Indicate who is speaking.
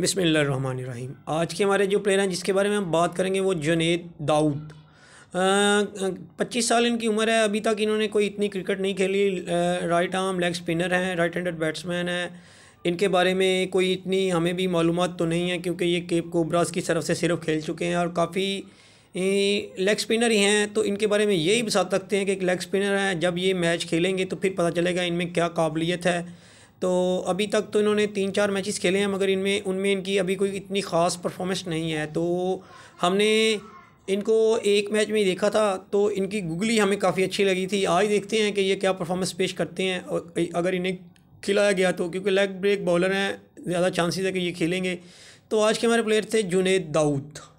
Speaker 1: बिसमीम आज के हमारे जो प्लेयर हैं जिसके बारे में हम बात करेंगे वो जुनेद दाऊद पच्चीस साल इनकी उम्र है अभी तक इन्होंने कोई इतनी क्रिकेट नहीं खेली राइट आर्म लेग स्पिनर हैं राइट हैंडेड बैट्समैन हैं इनके बारे में कोई इतनी हमें भी मालूम तो नहीं है क्योंकि ये केप कोबराज की तरफ से सिर्फ खेल चुके हैं और काफ़ी लेग स्पिनर ही हैं तो इनके बारे में यही बता सकते हैं कि एक लेग स्पिनर है जब ये मैच खेलेंगे तो फिर पता चलेगा इनमें क्या काबिलियत है तो अभी तक तो इन्होंने तीन चार मैचेस खेले हैं मगर इनमें उनमें इनकी अभी कोई इतनी ख़ास परफॉर्मेंस नहीं है तो हमने इनको एक मैच में ही देखा था तो इनकी गुगली हमें काफ़ी अच्छी लगी थी आज देखते हैं कि ये क्या परफॉर्मेंस पेश करते हैं और अगर इन्हें खिलाया गया तो क्योंकि लेग ब्रेक बॉलर हैं ज़्यादा चांसेस है कि ये खेलेंगे तो आज के हमारे प्लेयर थे जुनेद दाऊद